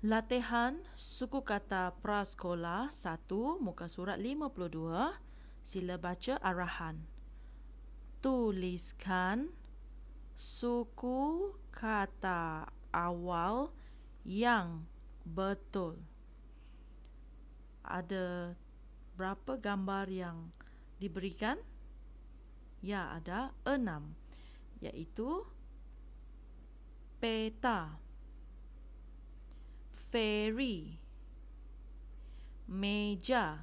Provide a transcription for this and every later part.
Latihan suku kata prasekolah 1 muka surat 52 sila baca arahan. Tuliskan suku kata awal yang betul. Ada berapa gambar yang diberikan? Ya, ada enam. Iaitu Peta. Ferry, meja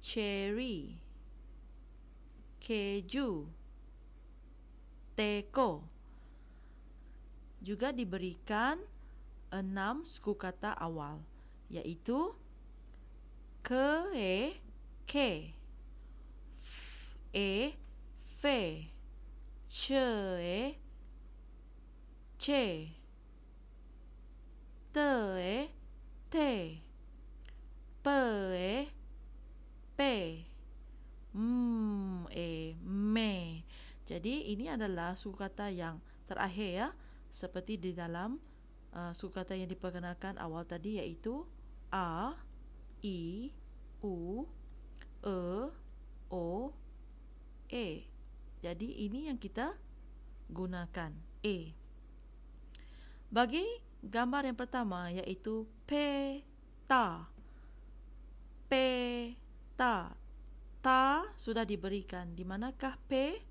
cherry keju teko juga diberikan enam suku kata awal yaitu ke e ke e fe c, e c tê e, thể pê ê e, pê ê mê e, jadi ini adalah suku kata yang terakhir ya seperti di dalam uh, suku kata yang diperkenalkan awal tadi iaitu a i u e o e jadi ini yang kita gunakan e bagi gambar yang pertama iaitu peta. Peta. Ta sudah diberikan. Di manakah P?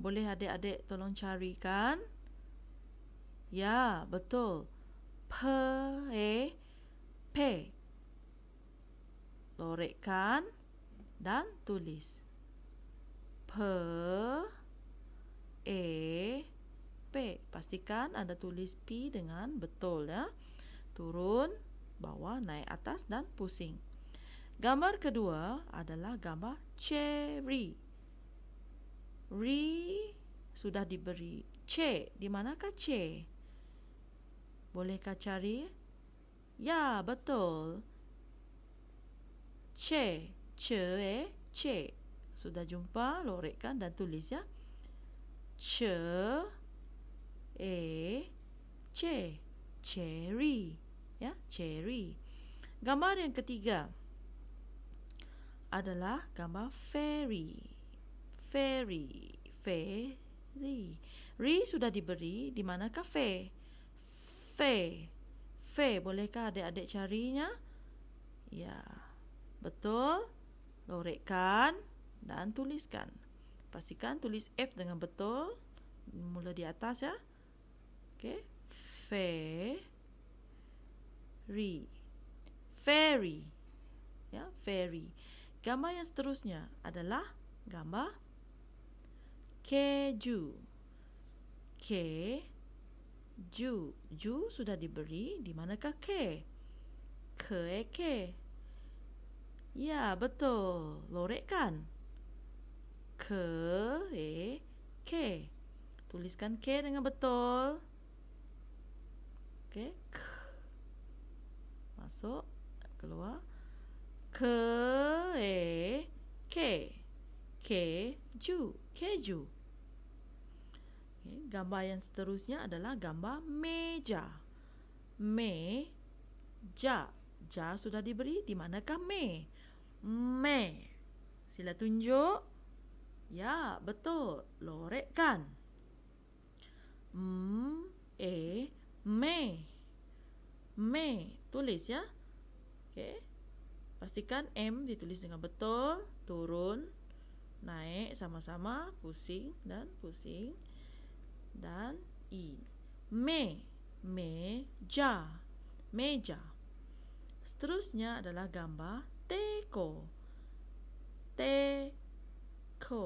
Boleh adik-adik tolong carikan. Ya, betul. P, E, P. Lorekkan dan tulis. P, pastikan anda tulis P dengan betul ya. Turun, bawah, naik atas dan pusing. Gambar kedua adalah gambar cherry. R sudah diberi. C, di manakah C? Bolehkah cari? Ya, betul. C, C, eh, C. Sudah jumpa, lorekkan dan tulis ya. C. A e, C cherry ya cherry gambar yang ketiga adalah gambar fairy fairy fairy ri sudah diberi di manakah fe f, f bolehkah adik-adik carinya ya betul lorekan dan tuliskan pastikan tulis f dengan betul mula di atas ya Okay. Fairy. Fairy. Ya, fairy. Gambar yang seterusnya adalah gambar keju. K ju. Ju sudah diberi, di manakah ke? Ke ke. Ya, betul. Lorek kan? Ke ke. Tuliskan ke dengan betul. Okey. K. Masuk, keluar. K E K. Keju, keju. Okay. gambar yang seterusnya adalah gambar meja. Me ja. Ja sudah diberi, di manakah me? Me. Sila tunjuk. Ya, betul. Lorekkan. M e tulis ya. Okey. Pastikan M ditulis dengan betul, turun, naik sama-sama, pusing dan pusing. Dan I. Me, me, ja, Meja. Seterusnya adalah gambar teko. Teko.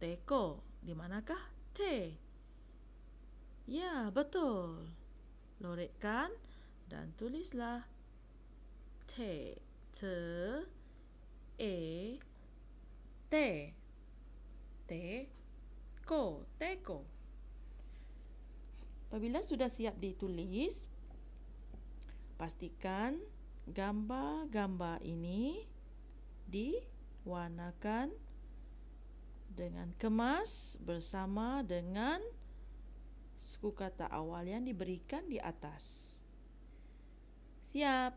Teko. Di manakah T? Ya, betul. Lorekkan dan tulislah t te e t t ko t ko apabila sudah siap ditulis pastikan gambar-gambar ini diwarnakan dengan kemas bersama dengan suku kata awal yang diberikan di atas siap.